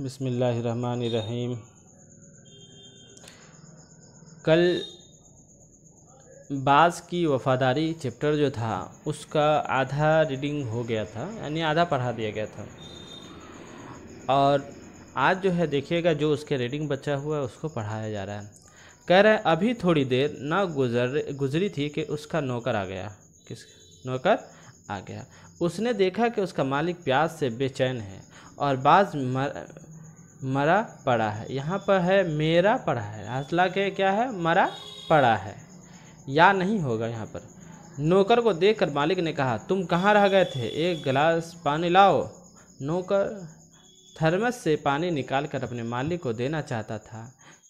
बसमीम कल बाज़ की वफ़ादारी चैप्टर जो था उसका आधा रीडिंग हो गया था यानी आधा पढ़ा दिया गया था और आज जो है देखिएगा जो उसके रीडिंग बचा हुआ है उसको पढ़ाया जा रहा है कह रहे अभी थोड़ी देर ना गुजर गुजरी थी कि उसका नौकर आ गया किस नौकर आ गया उसने देखा कि उसका मालिक प्यास से बेचैन है और बाज मर मरा पड़ा है यहाँ पर है मेरा पड़ा है हसला के क्या है मरा पड़ा है या नहीं होगा यहाँ पर नौकर को देखकर मालिक ने कहा तुम कहाँ रह गए थे एक गिलास पानी लाओ नौकर थर्मस से पानी निकाल कर अपने मालिक को देना चाहता था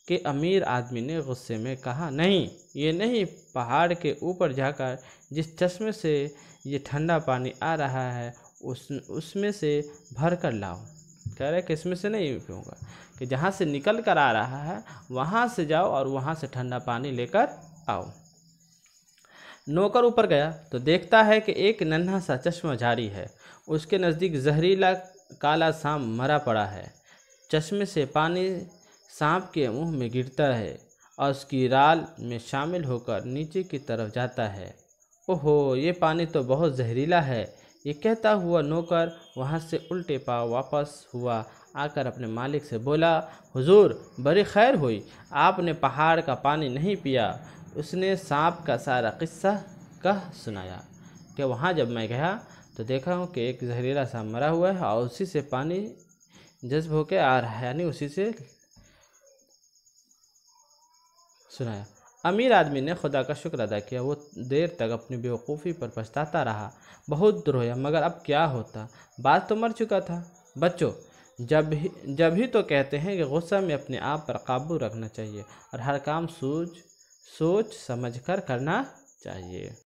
कि अमीर आदमी ने गुस्से में कहा नहीं ये नहीं पहाड़ के ऊपर जाकर जिस चश्मे से ये ठंडा पानी आ रहा है उस उसमें से भर कर लाओ कह रहे किसमें से नहीं पीऊँगा कि जहाँ से निकल कर आ रहा है वहाँ से जाओ और वहाँ से ठंडा पानी लेकर आओ नौकर ऊपर गया तो देखता है कि एक नन्हा सा चश्मा जारी है उसके नज़दीक जहरीला काला सांप मरा पड़ा है चश्मे से पानी सांप के मुंह में गिरता है और उसकी राल में शामिल होकर नीचे की तरफ जाता है ओहो ये पानी तो बहुत जहरीला है ये कहता हुआ नौकर वहाँ से उल्टे पाव वापस हुआ आकर अपने मालिक से बोला हुजूर बड़ी खैर हुई आपने पहाड़ का पानी नहीं पिया उसने सांप का सारा किस्सा कह सुनाया कि वहाँ जब मैं गया तो देखा हूँ कि एक जहरीला सांप मरा हुआ है और उसी से पानी जज्ब होकर आ रहा है यानी उसी से सुनाया अमीर आदमी ने खुदा का शुक्र अदा किया वो देर तक अपनी बेवकूफ़ी पर पछताता रहा बहुत दूर होया मगर अब क्या होता बात तो मर चुका था बच्चों जब ही जब ही तो कहते हैं कि गुस्सा में अपने आप पर काबू रखना चाहिए और हर काम सूझ सोच समझ कर करना चाहिए